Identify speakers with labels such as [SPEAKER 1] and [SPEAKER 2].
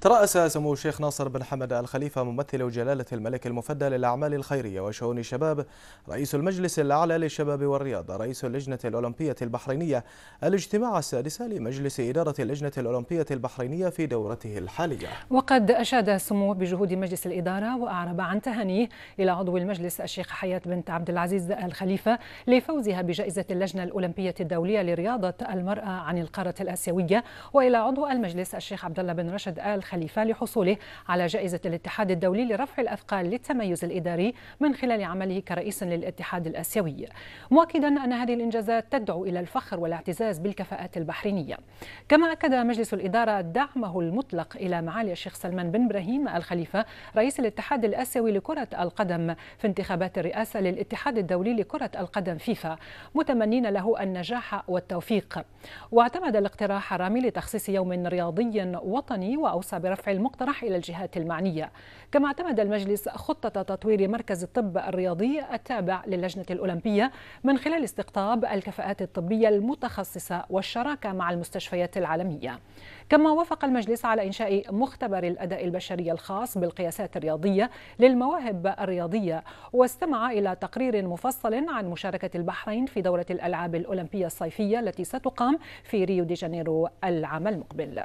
[SPEAKER 1] ترأس سمو الشيخ ناصر بن حمد الخليفة ممثل جلالة الملك المفدى للأعمال الخيرية وشؤون الشباب رئيس المجلس الأعلى للشباب والرياضة رئيس اللجنة الأولمبية البحرينية الاجتماع السادس لمجلس إدارة اللجنة الأولمبية البحرينية في دورته الحالية
[SPEAKER 2] وقد أشاد سموه بجهود مجلس الإدارة وأعرب عن تهانيه إلى عضو المجلس الشيخ حياة بنت عبد العزيز الخليفة لفوزها بجائزة اللجنة الأولمبية الدولية لرياضة المرأة عن القارة الآسيوية وإلى عضو المجلس الشيخ عبد الله بن رشد آل الخليفة لحصوله على جائزة الاتحاد الدولي لرفع الأثقال للتميز الإداري من خلال عمله كرئيس للاتحاد الآسيوي مؤكدا أن هذه الإنجازات تدعو إلى الفخر والاعتزاز بالكفاءات البحرينية كما أكد مجلس الإدارة دعمه المطلق إلى معالي الشيخ سلمان بن إبراهيم الخليفة رئيس الاتحاد الآسيوي لكرة القدم في انتخابات الرئاسة للاتحاد الدولي لكرة القدم فيفا متمنين له النجاح والتوفيق واعتمد الاقتراح رامي لتخصيص يوم رياضي وطني وأوسع برفع المقترح إلى الجهات المعنية كما اعتمد المجلس خطة تطوير مركز الطب الرياضي التابع للجنة الأولمبية من خلال استقطاب الكفاءات الطبية المتخصصة والشراكة مع المستشفيات العالمية كما وافق المجلس على إنشاء مختبر الأداء البشري الخاص بالقياسات الرياضية للمواهب الرياضية واستمع إلى تقرير مفصل عن مشاركة البحرين في دورة الألعاب الأولمبية الصيفية التي ستقام في ريو دي جانيرو العام المقبل